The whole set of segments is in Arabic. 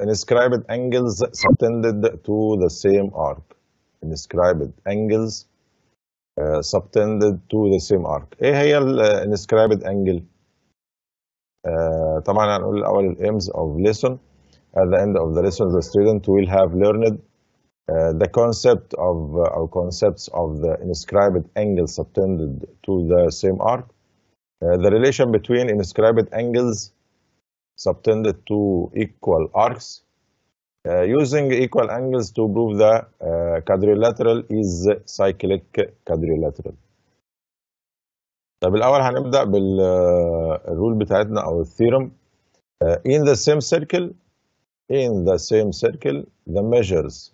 inscribed angles subtended to the same arc inscribed angles uh, subtended to the same arc ايه هي الانسكرايبد انجل uh, طبعا هنقول الاول الaims of lesson at the end of the lesson the student will have learned uh, the concept of uh, concepts of the inscribed angle subtended to the same arc uh, the relation between inscribed angles subtended to equal arcs uh, using equal angles to prove the uh, quadrilateral is cyclic quadrilateral. طب الأول هنبدأ بالرول بتاعتنا أو الثيرم. Uh, in the same circle, in the same circle, the measures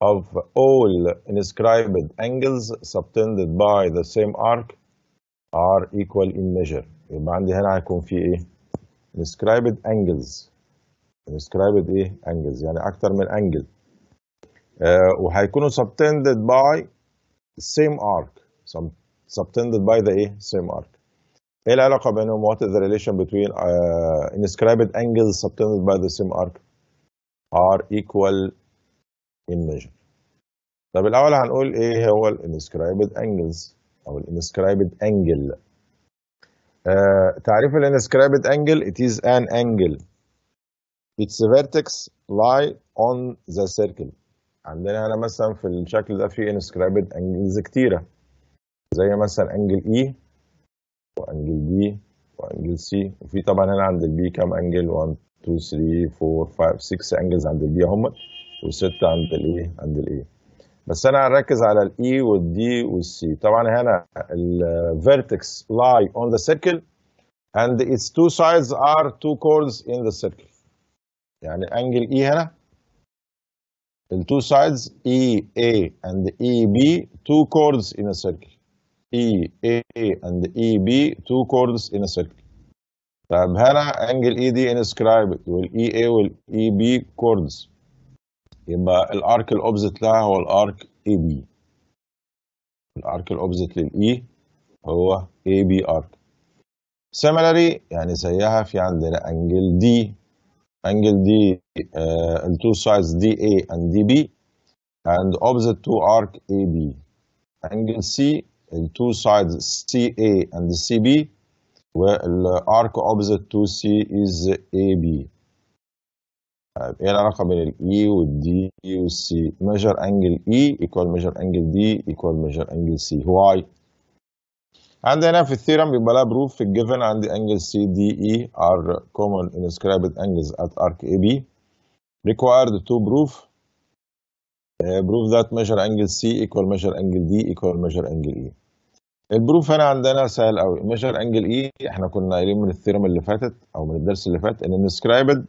of all inscribed angles subtended by the same arc are equal in measure. يبقى عندي هنا هيكون في إيه؟ inscribed angles inscribed ايه angles يعني اكتر من angle uh, وهيكونوا subtended by same arc Some, subtended by the ايه same arc ايه العلاقه بينهم what is the relation between uh, inscribed angles subtended by the same arc are equal in measure طب الاول هنقول ايه هو الانسكرايبد انجلز او الانسكرايبد انجل Uh, تعريف الانسكريبت انجل it is an angle its vertex lie on the circle عندنا هنا مثلا في الشكل ده في انسكريبت انجلز كتيره زي مثلا انجل E وانجل D وانجل C وفي طبعا هنا عند البي كام انجل 1 2 3 4 5 6 انجلز عند البي هم وسته عند الايه عند الايه بس انا هركز على الاي والدي والسي طبعا هنا الفيرتكس lie on the circle and its two sides are two chords in the circle يعني انجل اي e هنا التو sides اي اي and اي بي two chords in a circle اي اي and اي بي two chords in a circle طب هنا انجل اي e دي inscribed والاي اي والاي بي chords يبقى الارك الاوبزيت لها هو الارك اي بي الارك الاوبزيت للاي e هو اي بي ارك سيميلاري يعني زيها في عندنا انجل دي انجل دي التو سايدز دي اي اند دي بي اند اوبزيت تو ارك اي بي انجل سي التو سايدز سي اي اند سي بي والارك اوبزيت تو سي از اي بي آه، ايه العلاقه بين الاي والدي والسي ميجر انجل اي ايكوال ميجر انجل دي ايكوال ميجر انجل سي واي عندنا في الثيرم بيبقى لها بروف في الجيفن عندي انجل سي دي اي ار كومن انسكرايبد انجلز ات ارك اي بي required تو proof بروف آه، ذات that measure angle C equal measure angle D equal measure angle E البروف هنا عندنا سهل قوي ميجر انجل E احنا كنا قايلين من الثيرم اللي فاتت او من الدرس اللي فات ان inscribed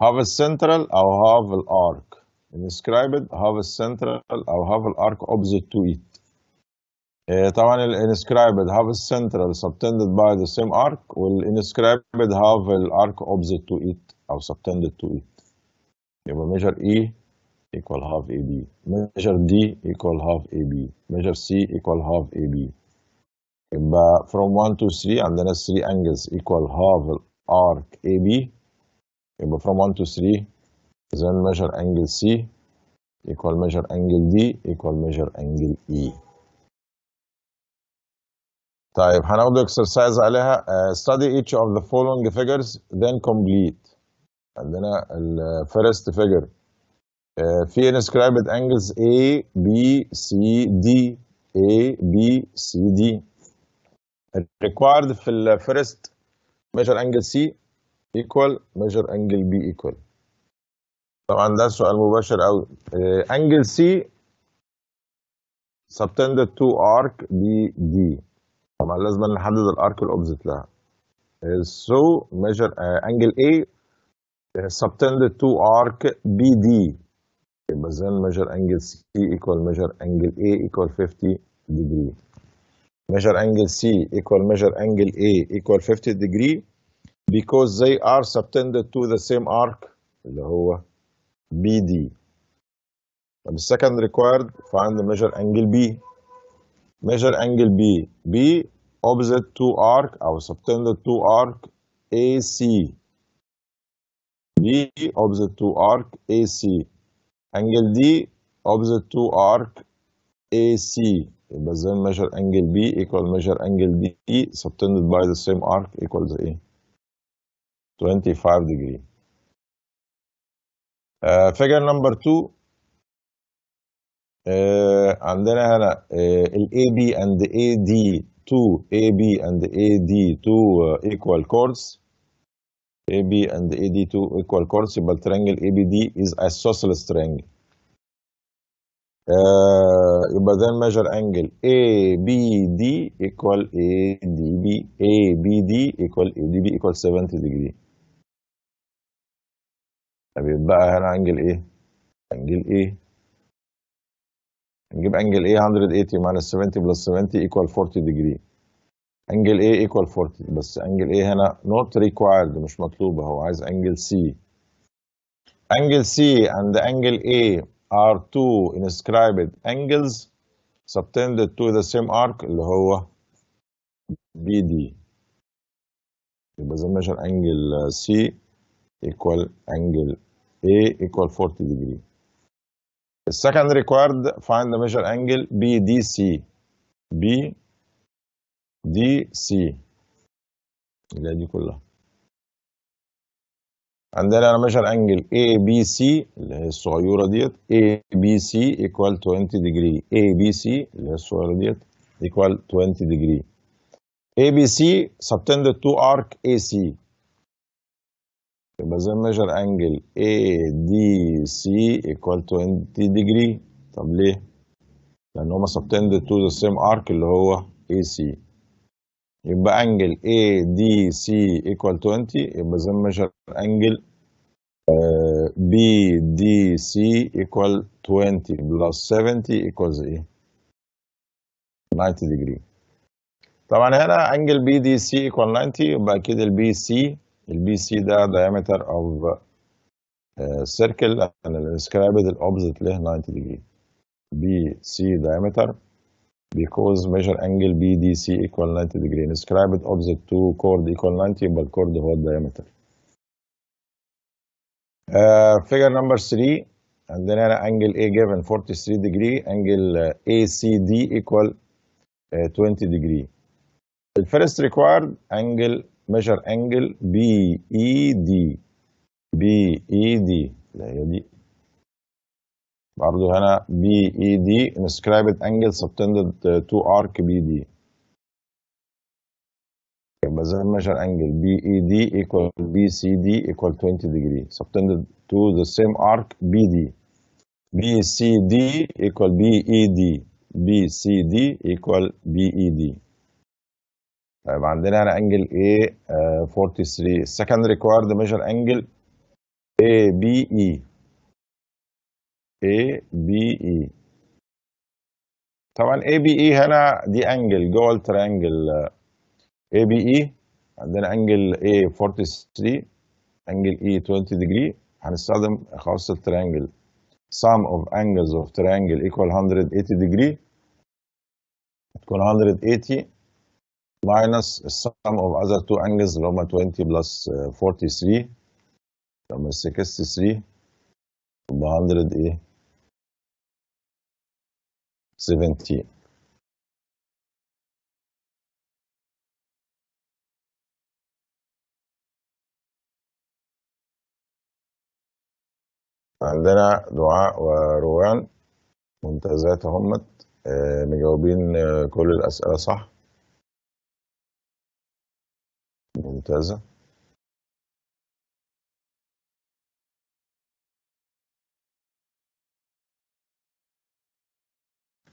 هاف إيه، السنترال او هاف الارك انسكرايب هاف السنترال او هاف الارك اوبزيت تو ايت طبعا الانسكرايب هاف السنترال سبتندد باي ذا سيم ارك والانسكرايب هاف الارك اوبزيت تو ايت او سبتندد تو ايت يبقى ميجر اي e equal half AB. Measure D equal half AB. Measure C equal half AB. يبقى from 1 to 3 عندنا 3 angles equal half arc AB يبقى from 1 to 3 then measure angle C equal measure angle D equal measure angle E طيب هناخد اكسرسايز عليها uh, study each of the following figures then complete عندنا ال first figure uh, في inscribed angles A B C D A B C D required في ال first measure angle C ايكوال ميجر انجل بي ايكوال طبعا ده سؤال مباشر قوي انجل سي C تو ارك arc دي طبعا لازم نحدد الارك الاوبزيت لها سو ميجر انجل اي A تو ارك بي دي يبقى زين ميجر انجل سي ايكوال ميجر انجل اي ايكوال 50 ديجري ميجر انجل سي ايكوال ميجر انجل اي ايكوال 50 ديجري because they are subtended to the same arc BD. And BD second required find the measure angle B measure angle B B opposite to arc our subtended to arc AC B opposite to arc AC angle D opposite to arc AC Because then measure angle B equal measure angle D subtended by the same arc equals A 25 degree. Uh, figure number 2 uh, عندنا هنا uh, ال AB and AD 2 AB and AD 2 uh, equal chords AB and AD 2 equal chords يبقى triangle ABD is isosceles triangle Uh, يبقى then measure angle ABD equal ADB ABD equal ADB equal 70 degree طب يتبقى هنا انجل ايه؟ انجل ايه؟ نجيب انجل ايه 180 ماينس 70 بلس 70 ايكوال 40 ديجري انجل ايه ايكوال 40 بس انجل ايه هنا نوت ريكوايرد مش مطلوبه هو عايز انجل سي انجل سي and انجل ايه are two inscribed angles subtended to the same arc اللي هو بي دي. يبقى the measure انجل سي equal angle A equal 40 degree. The second required, find the measure angle BDC. BDC. اللي دي كلها. عندنا انا measure angle ABC اللي هي الصغيرة ديت ABC equal 20 degree. ABC اللي هي الصغيرة ديت equal 20 degree. ABC subtended to arc AC. يبقى زي ميجر انجل اي دي سي ايكوال 20 ديجري طب ليه؟ لان هما سبتند تو ذا سيم ارك اللي هو اي سي يبقى انجل اي دي سي ايكوال 20 يبقى زي ميجر انجل بي دي سي ايكوال 20 بلس 70 ايكوالز ايه؟ 90 ديجري طبعا هنا انجل بي دي سي ايكوال 90 يبقى كده البي سي BC the diameter of uh, circle and inscribed opposite 90 degree BC diameter because measure angle BDC equal 90 degree inscribed opposite to chord equal 90 but chord whole diameter uh, figure number 3 and then angle A given 43 degree angle uh, ACD equal uh, 20 degree the first required angle ميجر انجل بي اي دي بي اي دي لا هي دي برضه هنا بي اي دي انسكرايبد انجل سبتندد تو ارك بي دي يبقى زي ميجر انجل بي اي دي ايكوال بي سي دي ايكوال 20 ديجري سبتندد تو ذا سيم ارك بي دي بي سي دي ايكوال بي اي دي بي سي دي ايكوال بي اي دي طيب عندنا هنا انجل ايه 43 السكند ريكوارد ميجر انجل اي بي اي اي بي اي طبعا اي بي اي هنا دي انجل جوه الترانجل اي بي اي عندنا انجل اي 43 انجل اي 20 ديجري هنستخدم خاصة الترانجل sum of angles of triangle equal 180 degree تكون 180 minus sum of other two angles اللي هما 20 plus 43 لما 63 يبقى 100 ايه 17 عندنا دعاء وروان ممتازات همت آه، مجاوبين آه، كل الأسئلة صح ممتازة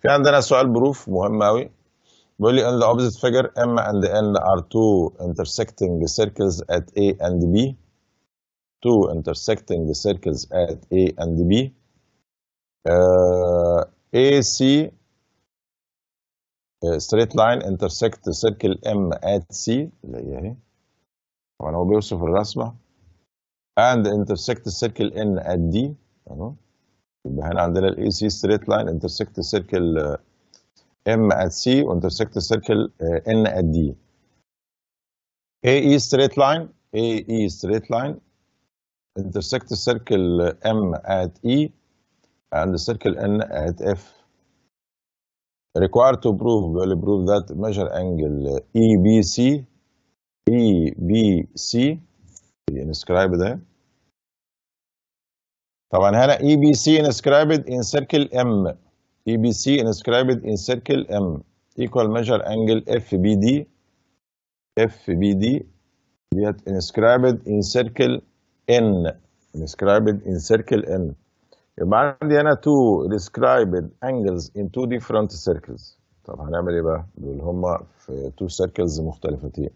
في عندنا سؤال بروف مهم أوي بيقول لي ان the opposite figure M and N are two intersecting circles at A and B two intersecting circles at A and B uh, AC straight line intersect circle M at C اللي هي طبعا هو بيوصف الرسمه and intersect the circle N at D يبقى هنا عندنا الاي AC straight line intersect the circle M at C intersect the circle N at D AE straight line AE straight line intersect the circle M at E and the circle N at F required to prove will prove that measure angle EBC اي بي سي انسكرايب ده طبعا هنا اي بي سي انسكرايبد ان سيركل ام اي بي سي انسكرايبد ان سيركل ام ايكوال ميجر انجل اف بي دي اف بي دي ديت انسكرايبد ان سيركل ان inscribed ان سيركل ان يبقى عندي هنا تو described انجلز ان تو ديفرنت سيركلز طب هنعمل ايه بقى؟ دول هما في تو سيركلز مختلفتين.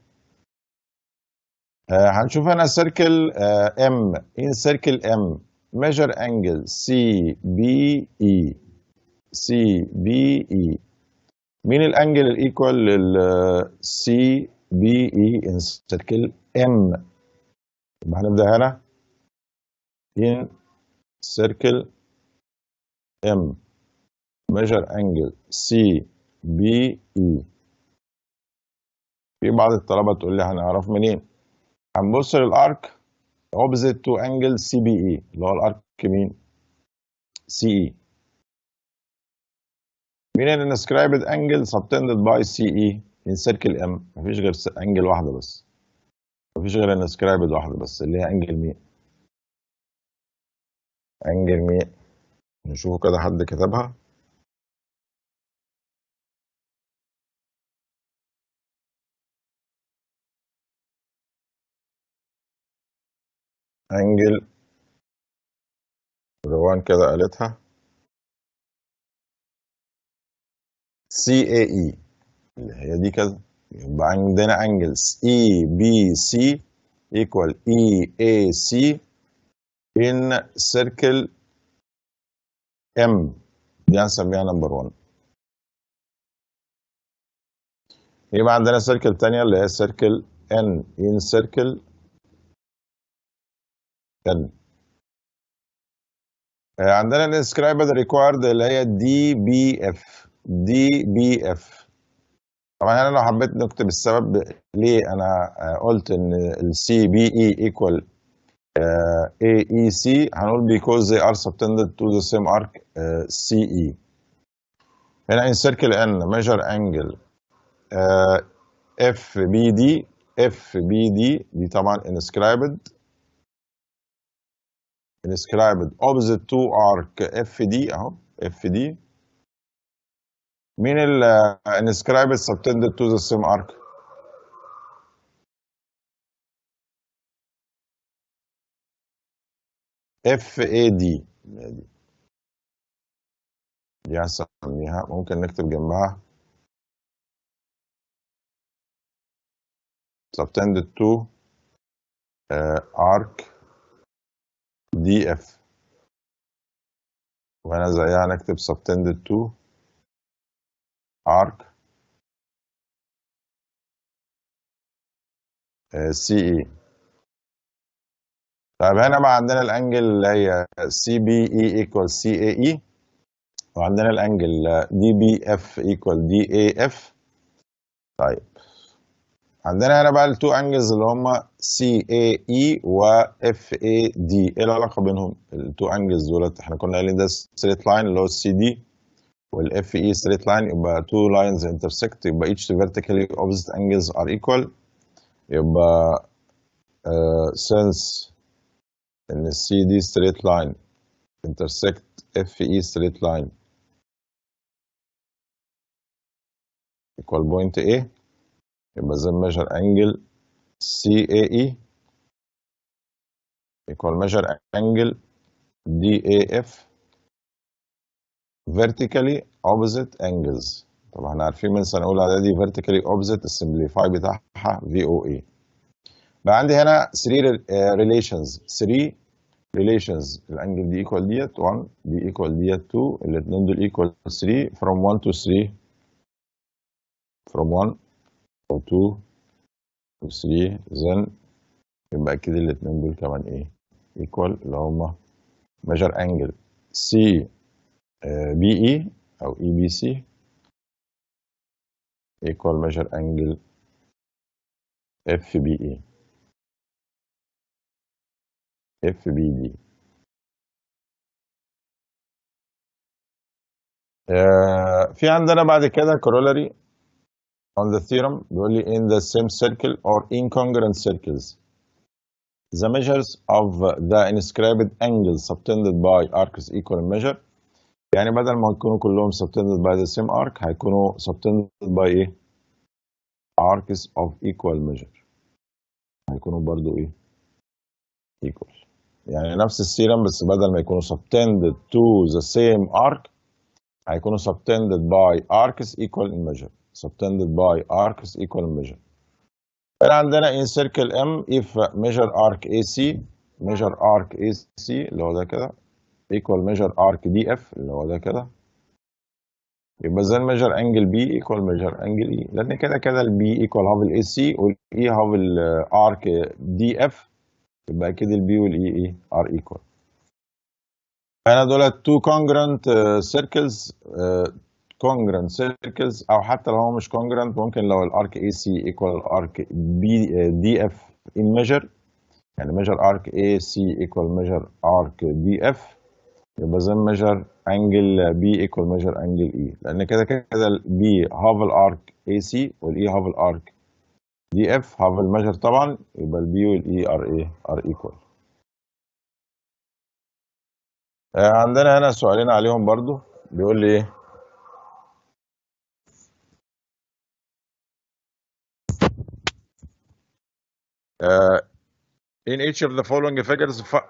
آه، هنشوف هنا سيركل ام ان سيركل ام measure angle بي اي e. e. مين الانجل الايكوال لل اي آه، e in circle M يبقى هنبدا هنا in circle M measure angle اي في بعض الطلبه تقول لي هنعرف منين هنبص للارك اوبزيت تو انجل سي بي اي اللي هو الارك مين؟ سي اي e. مين ان انجل سبتندد باي سي اي من سيركل ام مفيش غير انجل واحدة بس مفيش غير inscribed واحدة بس اللي هي انجل مين؟ انجل مين؟ نشوف كده حد كتبها هنجل روان كده قالتها سي اي اي اللي هي دي كده يبقى عندنا انجلز اي بي سي ايكوال اي اي سي ان سيركل ام دي هنسميها نمبر 1 يبقى عندنا سيركل تانية اللي هي سيركل ان ان سيركل كمل آه، عندنا الانسكرايبد ريكوايرد اللي هي دي بي اف دي بي اف طبعا انا لو حبيت نكتب السبب ليه انا آه، قلت ان السي بي اي ايكوال اي اي سي هنقول بيكوز ذي ار سبتندد تو ذا سيم ارك سي اي هنا ان سيركل ان ميجر انجل اف بي دي اف بي دي دي طبعا انسكرايبد inscribed opposite to arc FD اهو FD مين ال inscribed subtended to the same arc؟ FAD دي هسميها ممكن نكتب جنبها subtended to uh, arc دي اف وهنا زيها يعني هنكتب subtended to arc سي آه، اي e. طيب هنا بقى عندنا الانجل اللي هي سي بي اي ايكوال سي اي اي وعندنا الانجل دي بي اف ايكوال دي اي اف طيب عندنا هنا بقى التو انجلز اللي هم سي اي اي واف اي دي ايه العلاقه بينهم التو انجلز دولت احنا كنا قايلين ده ستريت لاين اللي هو السي دي والاف اي ستريت لاين يبقى تو لاينز انترسكت يبقى ايتش فيرتيكالي اوبزيت انجلز ار ايكوال يبقى uh, ان السي دي ستريت لاين انترسكت اف اي ستريت لاين ايكوال بوينت ايه يبقى زي ميجر انجل سي اي اي يكوال ميجر انجل دي اي اف فيرتيكالي اوبزيت انجلز طبعا احنا عارفين من سنه اولى دي فيرتيكالي اوبزيت السمبليفاي بتاعها في او اي بقى عندي هنا 3 ريليشنز 3 ريليشنز الانجل دي ايكوال ديت 1 دي ايكوال ديت 2 الاثنين دول ايكوال 3 فروم 1 تو 3 فروم 1 for 2 و 3 زن يبقى اكيد الاتنين دول كمان ايه ايكوال اللي هما measure angle سي بي اي او اي بي سي equal measure angle اف بي اي اف بي دي في عندنا بعد كده كورولاري on the theorem really in the same circle or incongruent circles. The measures of the inscribed angles subtended by arcs equal in measure يعني بدل ما يكونوا كلهم subtended by the same arc هيكونوا subtended by ايه؟ arcs of equal measure هيكونوا برضو ايه؟ equal يعني نفس السيرم بس بدل ما يكونوا subtended to the same arc هيكونوا subtended by arcs equal in measure subtended by arcs equal measure هنا عندنا in circle M if measure arc AC measure arc AC اللي هو ده كده equal measure arc DF اللي هو ده كده يبقى زي الميجر انجل بي ايكوال ميجر انجل اي لان كده كده البي ايكوال هاف الاي سي والاي هاف الارك دي اف يبقى اكيد البي والاي e e اي ار ايكوال هنا دولت تو كونجرنت سيركلز كونجرنت سيركلز او حتى لو هو مش كونجرنت ممكن لو الارك اي سي ايكوال الارك بي دي اف ان ميجر يعني ميجر ارك اي سي ايكوال ميجر ارك دي اف يبقى زي ميجر انجل بي ايكوال ميجر انجل اي لان كده كده البي هاف الارك اي سي والاي هاف الارك دي اف هاف الميجر طبعا يبقى البي والاي ار اي ار ايكوال عندنا هنا سؤالين عليهم برضو بيقول لي ايه Uh, in each of the following figures, uh,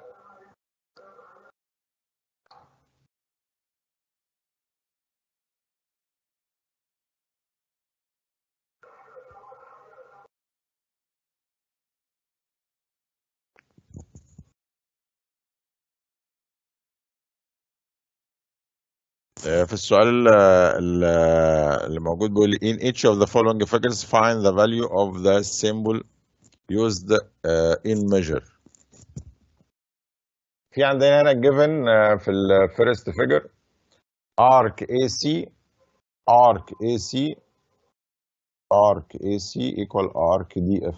في السؤال اللي موجود بيقول in each of the following figures find the value of the symbol used in measure في عندنا هنا given في ال first figure arc AC arc AC arc AC equal arc DF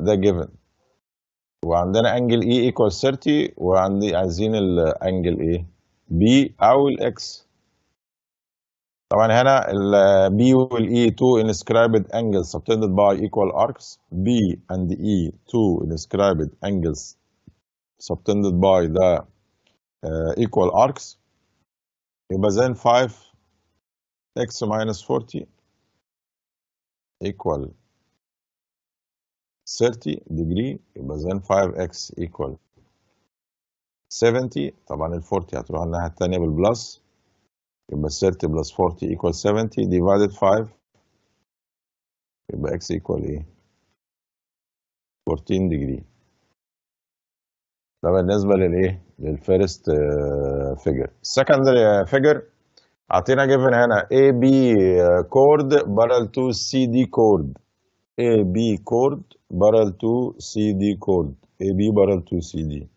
ده given وعندنا angle E equal 30 وعندي عايزين ال angle A B او الاكس طبعا هنا ال B وال E two inscribed angles subtended by equal arcs B and E two inscribed angles subtended by the uh, equal arcs يبقى then 5 x minus 40 equal 30 degree يبقى then 5x equal 70 طبعا ال 40 هتروح الناحية التانية بالبلس يبقى 30 plus 40 equals 70 divided 5 يبقى x equal ايه 14 degree ده بالنسبة للايه لل first آه، figure السكندري آه، figure اعطينا given هنا اي بي كورد parallel تو CD دي كورد اي بي كورد parallel تو سي دي كورد اي بي parallel تو سي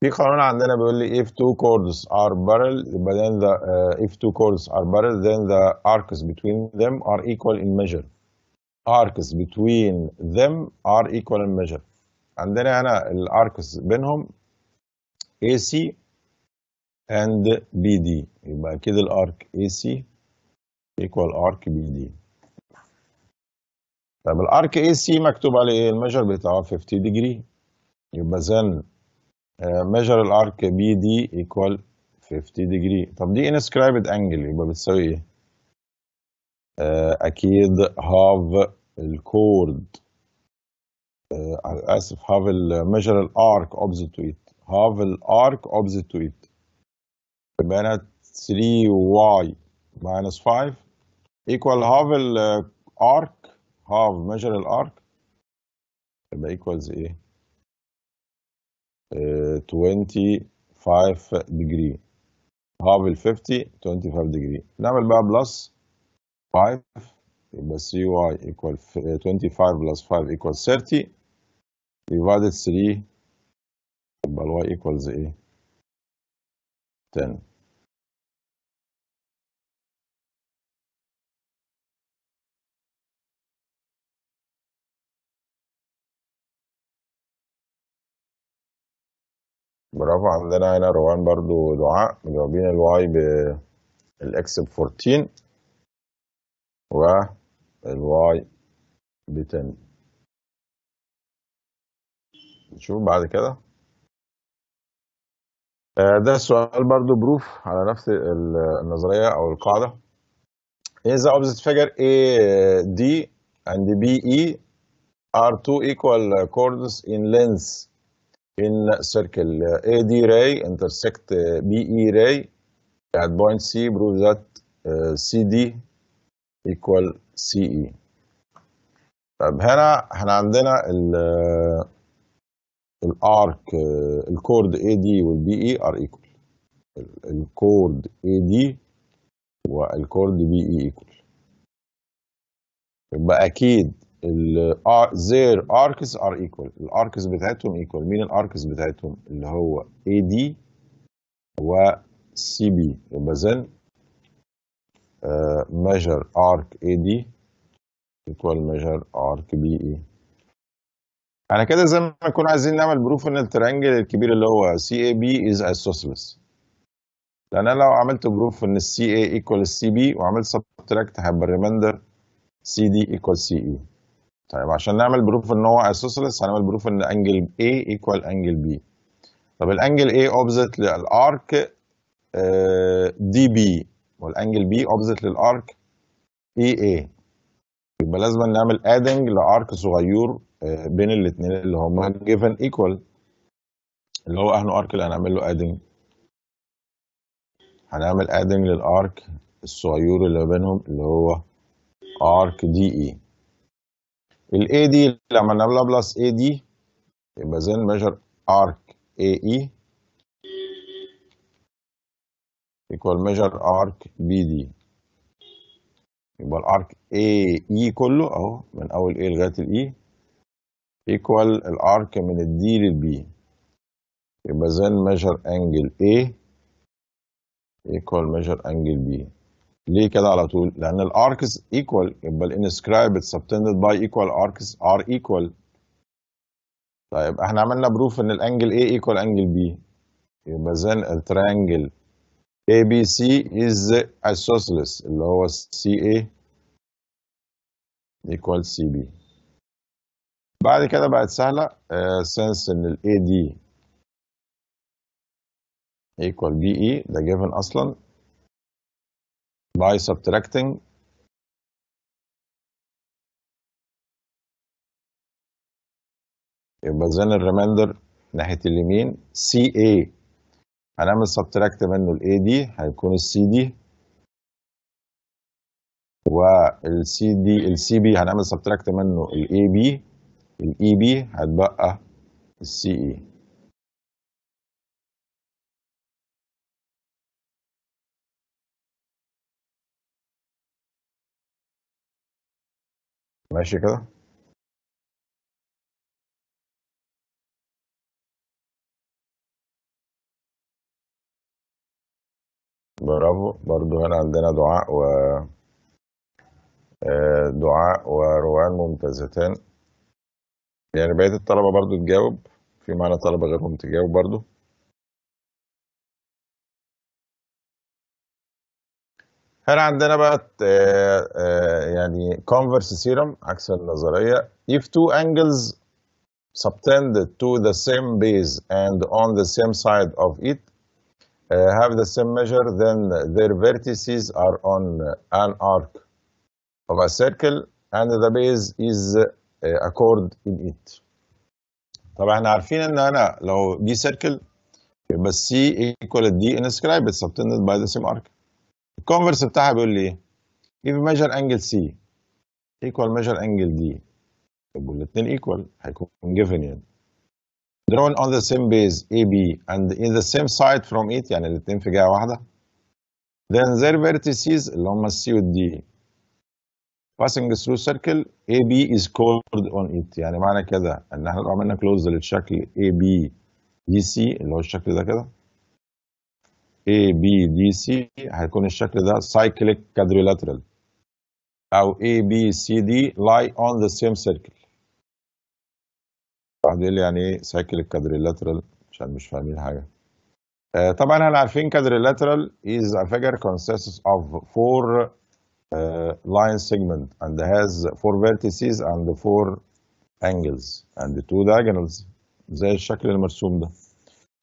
في قانون عندنا بيقول لي if two chords are parallel يبقى then the uh, if two chords are parallel then the arcs between them are equal in measure arcs between them are equal in measure عندنا هنا الاركس بينهم AC and BD يبقى كده الارك AC equal arc BD طب الارك AC مكتوب عليه ايه الميجر بتاعه 50 degree يبقى then measure الارك arc BD equal 50 degree طب دي inscribed angle يبقى بتساوي ايه؟ اكيد هاف الكورد اسف هاف measure ال arc opposite to it half ال arc opposite to it يبقى انا 3y minus 5 equal half ال arc half measure ال arc يبقى equals ايه؟ 25 ديجري هاف 50 25 ديجري نعمل بقى بلس 5 يبقى سي واي ايكوال 25 بلس 5 ايكوال 30 ديفايد 3 يبقى الواي ايكوالز ايه 10 برافو عندنا هنا روان برضو دعاء مجاوبين الواي بالاكس ب 14 والواي ب 10 نشوف بعد كده آه، ده السؤال برضو بروف على نفس النظرية أو القاعدة is إيه the opposite figure D and E are two equal chords in length in circle AD ray intersect eh, BE ray at point C prove that eh, CD equal CE طب هنا احنا عندنا ال الارك الكورد اي دي والبي اي ار ايكول الكورد اي دي والكورد بي اي ايكول يبقى اكيد their arcs are equal الاركس بتاعتهم equal مين الاركس بتاعتهم اللي هو AD و CB يبقى then uh, measure arc AD equal measure arc BE على يعني كده زي ما نكون عايزين نعمل بروف ان الترينجل الكبير اللي هو CAB is isosceles لان انا لو عملت بروف ان السي اي ايكوال السي بي وعملت سبتراكت هيبقى الريماندر سي دي ايكوال سي اي طيب عشان نعمل بروف ان هو اسوسلس هنعمل بروف ان انجل A ايكوال انجل B طب الانجل A اوبزيت للارك دي بي والانجل بي اوبزيت للارك اي اي يبقى لازم نعمل ادنج لارك صغير آه، بين الاثنين اللي هما جيفن ايكوال اللي هو اهنو ارك اللي هنعمل له ادنج هنعمل ادنج للارك الصغير اللي بينهم اللي هو ارك دي اي الاي دي اللي عملنا بلا بلس اي دي يبقى زين ميجر ارك اي اي ايكوال ميجر ارك بي دي يبقى الارك اي اي كله اهو من اول اي لغايه الاي ايكوال الارك من الدي للبي يبقى زين ميجر انجل اي ايكوال ميجر انجل بي ليه كده على طول؟ لأن الاركس ايكوال يبقى الانسكرايبد سبتندد باي ايكوال اركس ار ايكوال طيب احنا عملنا بروف ان الانجل A ايكوال انجل B يبقى زين التريانجل ABC is isosceles اللي هو CA equal CB بعد كده بقت سهلة سنس آه، ان الـ AD equal BE ده جيفن اصلا by subtracting يبقى زين الريمايندر ناحيه اليمين سي اي هنعمل سبتراكت منه الاي دي هيكون السي دي والسي دي السي بي هنعمل سبتراكت منه الاي بي الاي بي e هتبقى السي اي -E. ماشي كده برافو برضو هنا عندنا دعاء و آه، دعاء وروان ممتازتان يعني بقية الطلبة برضو تجاوب في معنى طلبة غيرهم تجاوب برضو هنا عندنا بقى يعني converse serum عكس النظريه if two angles subtended to the same base and on the same side of it have the same measure then their vertices are on an arc of a circle and the base is accord in it طبعا احنا عارفين ان انا لو دي سيركل يبقى سي ايكوال دي انسكرايب سبتندد باي ذا سيم ارك الكونفرس بتاعها بيقول لي ايه if measure angle C equal measure angle D طب والاثنين equal هيكون given يعني drawn on the same base AB and in the same side from it يعني الاثنين في جهة واحدة then their vertices اللي هم C و D passing through circle AB is called on it يعني معنى كده ان احنا لو عملنا close للشكل AB DC اللي هو الشكل ده كده A B D C هيكون الشكل ده cyclic quadrilateral أو A B C D lie on the same circle. واحد يقول يعني إيه cyclic quadrilateral عشان مش فاهمين حاجة. آه طبعا احنا عارفين quadrilateral is a figure consists of four uh, line segment and has four vertices and four angles and two diagonals زي الشكل المرسوم ده.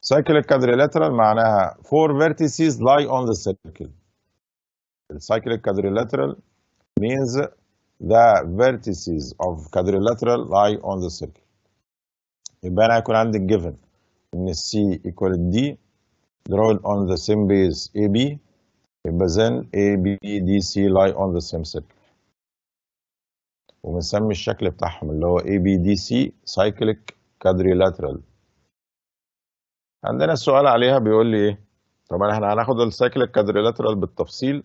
سايكل كادريلاترال معناها فور فيرتيسز لاي اون ذا سيركل السايكل كادريلاترال means the vertices of quadrilateral lie on the circle يبقى انا هيكون عندي given ان C equal D drawn on the same base AB يبقى then ABDC lie on the same circle وبنسمي الشكل بتاعهم اللي هو ABDC cyclic quadrilateral عندنا السؤال عليها بيقول لي ايه طبعا احنا هناخد السايكل الكادريلاترال بالتفصيل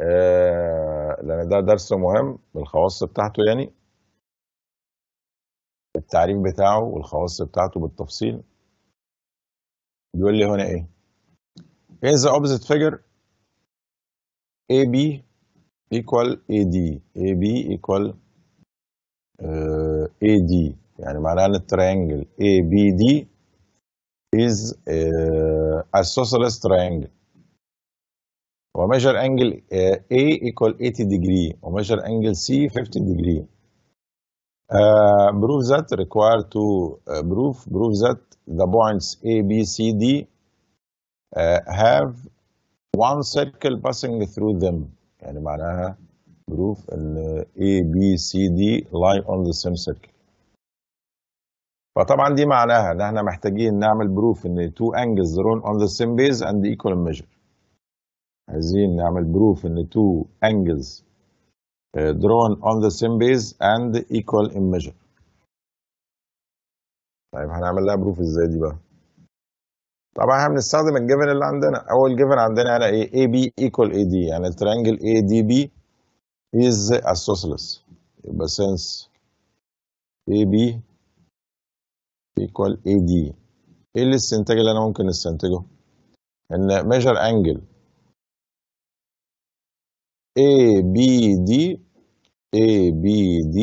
آه لان ده درس مهم بالخواص بتاعته يعني التعريف بتاعه والخواص بتاعته بالتفصيل بيقول لي هنا ايه in إيه the opposite figure AB equal AD AB equal uh, آه، AD يعني معناها ان التريانجل ABD is uh, isosceles triangle measure angle uh, A equal 80 degree measure angle C 50 degree uh, prove that require to uh, prove prove that the points A, B, C, D uh, have one circle passing through them يعني معناها prove ان A, B, C, D lie on the same circle فطبعا دي معناها ان احنا محتاجين نعمل بروف ان تو angles run on the same base and equal in measure عايزين نعمل بروف ان تو angles آه، drawn on the same base and equal in measure طيب هنعمل لها بروف ازاي دي بقى طبعا احنا بنستخدم الجيفن اللي عندنا اول جيفن عندنا هنا ايه اي بي ايكوال اي دي يعني الترينجل اي دي بي از اسوسلس يبقى سنس اي بي equal AD ايه الاستنتاج اللي انا ممكن استنتجه ان measure angle ABD ABD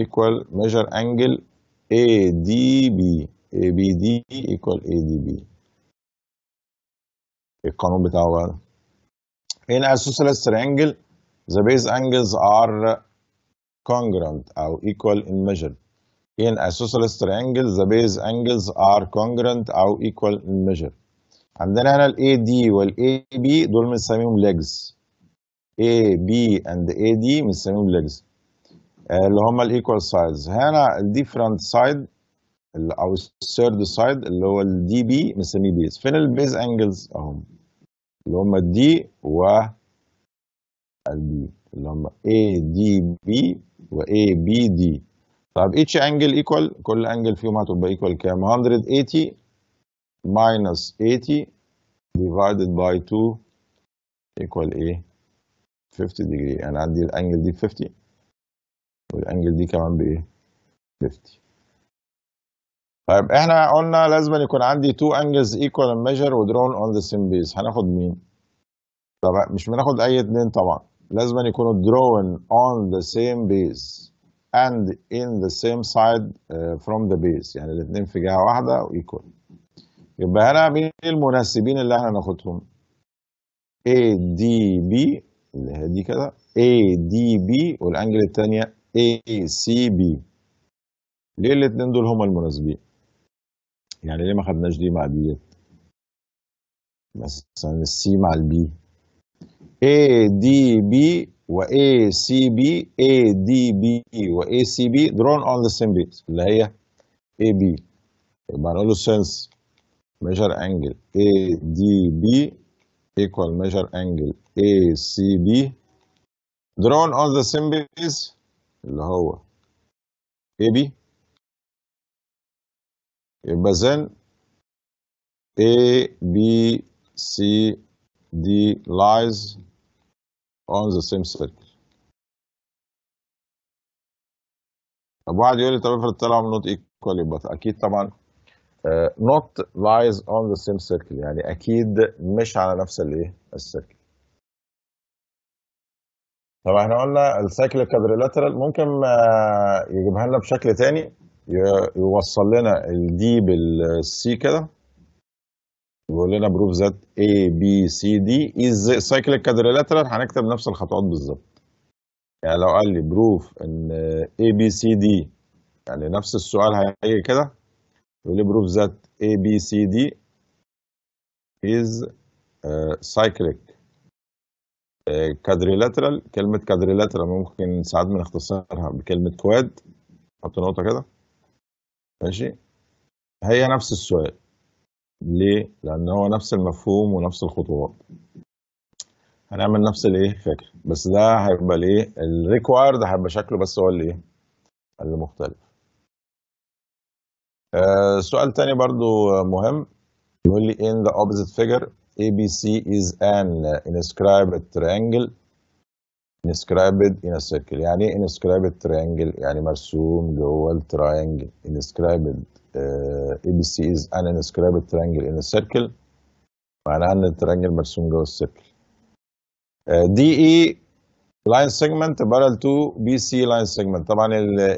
equal measure angle ADB ABD equal ADB القانون بتاعه بقى in a isosceles triangle the base angles are congruent او equal in measure In isosceles triangle, the base angles are congruent or equal in measure. عندنا هنا ال AD وال AB دول بنسميهم legs. AB and AD بنسميهم legs. آه، اللي هما equal sides. هنا different side او الثيرد سايد اللي هو الدي بي بنسميه بيز فين البيز انجلز اهم اللي هما الدي و البي اللي هما اي دي بي و اي بي دي طيب each angle equal كل angle فيهم هتبقى equal كام 180 minus 80 divided by 2 equal ايه 50 degree انا عندي الانجل دي ب 50 والانجل دي كمان بايه 50 طيب احنا قلنا لازم يكون عندي 2 angles equal and measure drawn on the same base هناخد مين طب مش بناخد اي اتنين طبعا لازم يكونوا drawn on the same base and in the same side uh, from the base يعني الاثنين في جهه واحده equal يبقى هنا مين المناسبين اللي احنا ناخدهم ADB اللي هي دي كده ADB والانجل الثانيه ACB ليه الاثنين دول هما المناسبين يعني ليه ما خدناش دي مع ديت مثلا السي مع البي ADB و A C B A D B و A C B drawn on the same beat اللي هي A B يبقى نقول له since measure angle A D B equal measure angle A C B drawn on the same beat اللي هو A B يبقى زين A B C D lies on آه، the same circle طب واحد يقول لي طب افرض طلعوا نوت ايكوال يبقى اكيد طبعا نوت لايز اون ذا سيم سيركل يعني اكيد مش على نفس الايه السيركل طب احنا قلنا السيكل كادريلاترال ممكن آه، يجيبها لنا بشكل تاني يوصل لنا الدي بالسي كده بيقول لنا بروف ذات A B C D is e cyclic quadrilateral هنكتب نفس الخطوات بالظبط يعني لو قال لي بروف ان A B C D يعني نفس السؤال هيجي كده يقول لي بروف ذات A B C D is cyclic كادريلاترال آه، كلمة كادريلاترال ممكن ساعات بنختصرها بكلمة كواد حط نقطة كده ماشي هي نفس السؤال ليه؟ لأن هو نفس المفهوم ونفس الخطوات. هنعمل نفس الايه؟ فكرة، بس ده هيبقى الايه؟ الريكوايرد هيبقى شكله بس هو اللي ايه؟ اللي مختلف. آه سؤال تاني برضو مهم بيقول لي in the opposite figure ABC is an inscribed triangle inscribed in a circle يعني ايه inscribed triangle يعني مرسوم جوه التراينجل inscribed اي بي سي از ان انسكرايب ترانجل ان سيركل معناها ان الترانجل مرسوم جوه السيركل دي اي لاين سيجمنت بارل تو بي سي لاين سيجمنت طبعا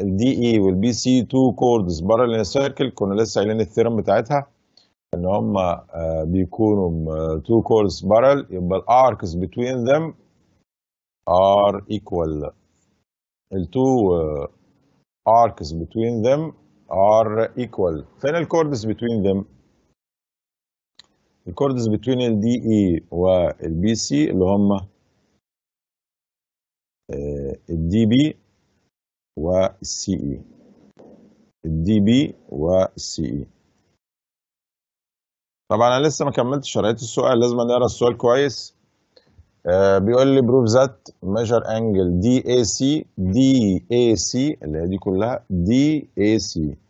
الدي اي والبي سي تو كوردز بارل ان سيركل كنا لسه قايلين الثيرم بتاعتها ان هم آه، بيكونوا تو كوردز بارل يبقى الاركس بتوين ذم ار ايكوال التو اركس بتوين ذم are equal. فين chords between them chords between ال DE وال BC اللي هم eh, ال DB وال CE ال DB وال CE طبعا انا لسه ما كملتش شرحيه السؤال لازم نقرا السؤال كويس آه، بيقول لي بروف ذات ميجر انجل دي اي سي دي اي سي اللي هي دي كلها دي اي سي